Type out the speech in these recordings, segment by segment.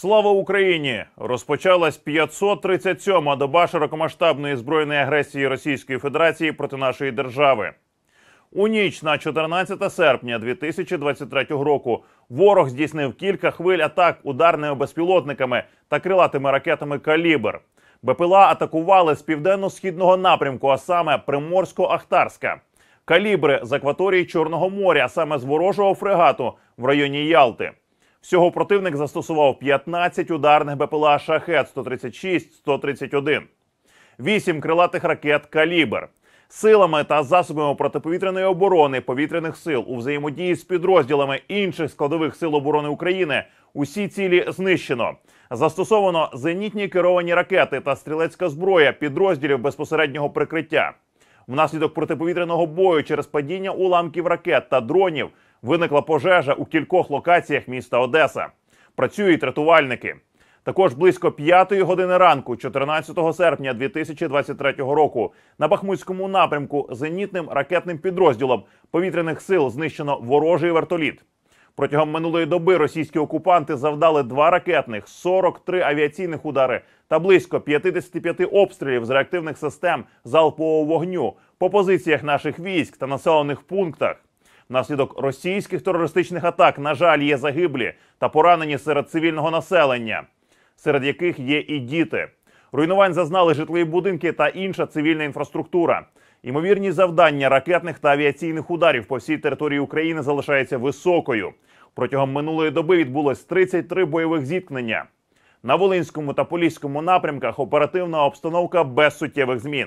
Слава Україні! Розпочалась 537-ма доба широкомасштабної збройної агресії Російської Федерації проти нашої держави. У ніч на 14 серпня 2023 року ворог здійснив кілька хвиль атак ударними безпілотниками та крилатими ракетами Калібр. БПЛА атакували з південно-східного напрямку, а саме Приморсько-Ахтарська. Калібри з акваторії Чорного моря, а саме з ворожого фрегату в районі Ялти. Всього противник застосував 15 ударних БПЛА шахет 136 131 8 крилатих ракет Калібр. Силами та засобами протиповітряної оборони повітряних сил у взаємодії з підрозділами інших складових сил оборони України усі цілі знищено. Застосовано зенітні керовані ракети та стрілецька зброя підрозділів безпосереднього прикриття. Внаслідок протиповітряного бою через падіння уламків ракет та дронів виникла пожежа у кількох локаціях міста Одеса. Працюють рятувальники. Також близько п'ятої години ранку, 14 серпня 2023 року, на Бахмутському напрямку зенітним ракетним підрозділом повітряних сил знищено ворожий вертоліт. Протягом минулої доби російські окупанти завдали два ракетних, 43 авіаційних удари та близько 55 обстрілів з реактивних систем залпового вогню по позиціях наших військ та населених пунктах. Наслідок російських терористичних атак, на жаль, є загиблі та поранені серед цивільного населення, серед яких є і діти. Руйнувань зазнали житлові будинки та інша цивільна інфраструктура. Імовірність завдання ракетних та авіаційних ударів по всій території України залишається високою. Протягом минулої доби відбулось 33 бойових зіткнення. На Волинському та Поліському напрямках оперативна обстановка без суттєвих змін.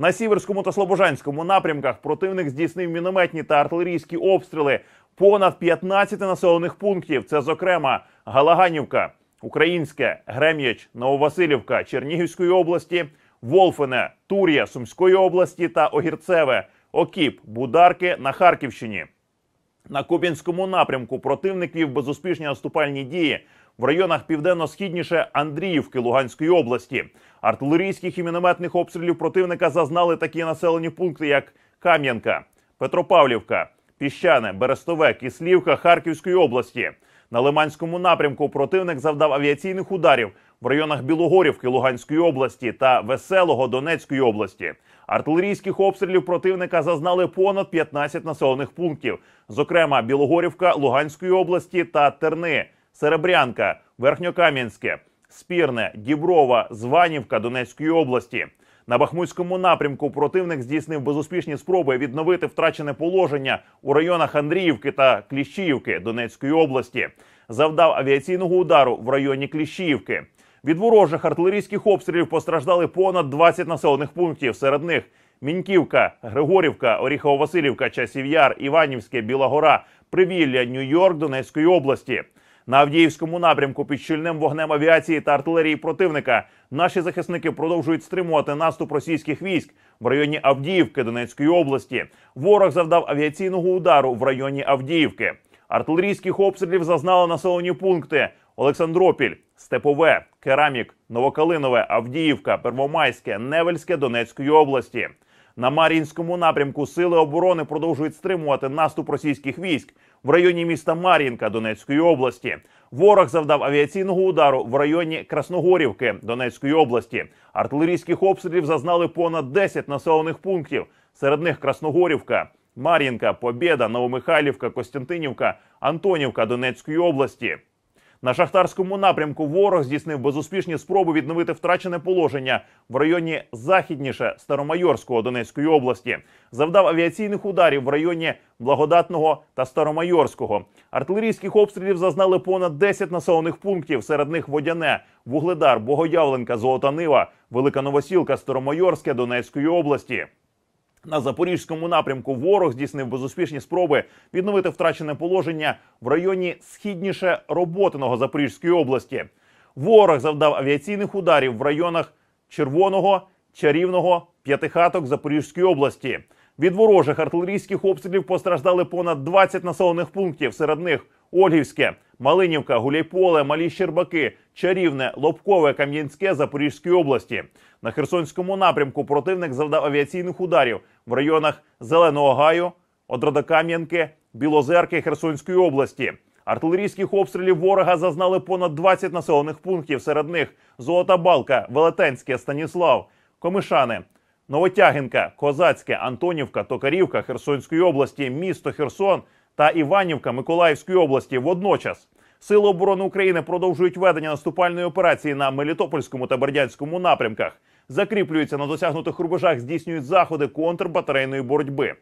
На сіверському та слобожанському напрямках противник здійснив мінометні та артилерійські обстріли понад 15 населених пунктів. Це, зокрема, Галаганівка, Українське, Грем'яч, Нововасилівка, Чернігівської області, Волфине, Тур'я, Сумської області та Огірцеве, Окіп, Бударки на Харківщині. На Куб'янському напрямку противник вів безуспішні наступальні дії в районах південно-східніше Андріївки Луганської області. Артилерійських і мінометних обстрілів противника зазнали такі населені пункти, як Кам'янка, Петропавлівка, Піщане, Берестове, Кислівка Харківської області. На Лиманському напрямку противник завдав авіаційних ударів в районах Білогорівки Луганської області та Веселого Донецької області. Артилерійських обстрілів противника зазнали понад 15 населених пунктів, зокрема Білогорівка Луганської області та Терни Серебрянка, Верхньокам'янське, Спірне, Діброва, Званівка Донецької області. На Бахмутському напрямку противник здійснив безуспішні спроби відновити втрачене положення у районах Андріївки та Кліщіївки Донецької області. Завдав авіаційного удару в районі Кліщіївки. Від ворожих артилерійських обстрілів постраждали понад 20 населених пунктів. Серед них Міньківка, Григорівка, Оріхово-Василівка, Часів'яр, Іванівське, Біла Гора, Привілля, Нью-Йорк Донецької області. На Авдіївському напрямку під щільним вогнем авіації та артилерії противника наші захисники продовжують стримувати наступ російських військ в районі Авдіївки Донецької області. Ворог завдав авіаційного удару в районі Авдіївки. Артилерійських обстрілів зазнали населені пункти Олександропіль, Степове, Керамік, Новокалинове, Авдіївка, Первомайське, Невельське Донецької області. На Мар'їнському напрямку сили оборони продовжують стримувати наступ російських військ в районі міста Мар'їнка Донецької області. Ворог завдав авіаційного удару в районі Красногорівки Донецької області. Артилерійських обстрілів зазнали понад 10 населених пунктів. Серед них Красногорівка, Мар'їнка, Побєда, Новомихайлівка, Костянтинівка, Антонівка Донецької області. На шахтарському напрямку ворог здійснив безуспішні спроби відновити втрачене положення в районі західніше Старомайорського Донецької області, завдав авіаційних ударів в районі благодатного та Старомайорського. Артилерійських обстрілів зазнали понад 10 населених пунктів. Серед них водяне, вугледар, богоявленка, золотанива, велика новосілка, Старомайорське Донецької області. На запорізькому напрямку ворог здійснив безуспішні спроби відновити втрачене положення в районі східніше роботиного Запорізької області. Ворог завдав авіаційних ударів в районах Червоного, Чарівного, П'ятихаток Запорізької області. Від ворожих артилерійських обстрілів постраждали понад 20 населених пунктів. Серед них Ольгівське. Малинівка, Гуляйполе, Малі Щербаки, Чарівне, Лобкове, Кам'янське, Запорізької області. На Херсонському напрямку противник завдав авіаційних ударів в районах Зеленого Гаю, Одродокам'янки, Білозерки Херсонської області. Артилерійських обстрілів ворога зазнали понад 20 населених пунктів. Серед них Золота Балка, Велетенське, Станіслав, Комишани, Новотягінка, Козацьке, Антонівка, Токарівка Херсонської області, місто Херсон та Іванівка Миколаївської області водночас. Сили оборони України продовжують ведення наступальної операції на Мелітопольському та Бердянському напрямках, закріплюються на досягнутих рубежах, здійснюють заходи контрбатарейної боротьби.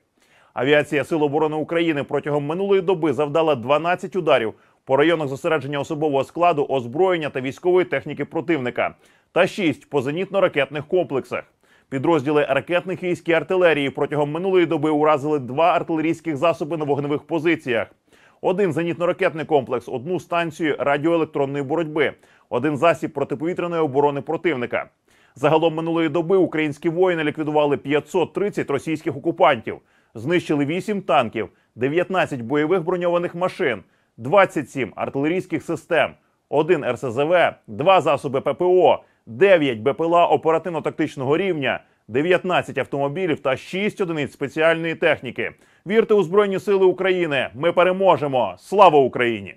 Авіація Сил оборони України протягом минулої доби завдала 12 ударів по районах зосередження особового складу, озброєння та військової техніки противника, та 6 по зенітно-ракетних комплексах. Підрозділи ракетних військ і артилерії протягом минулої доби уразили два артилерійських засоби на вогневих позиціях. Один зенітно-ракетний комплекс, одну станцію радіоелектронної боротьби, один засіб протиповітряної оборони противника. Загалом минулої доби українські воїни ліквідували 530 російських окупантів, знищили 8 танків, 19 бойових броньованих машин, 27 артилерійських систем, один РСЗВ, два засоби ППО. 9 БПЛА оперативно-тактичного рівня, 19 автомобілів та 6 одиниць спеціальної техніки. Вірте у збройні сили України! Ми переможемо! Слава Україні!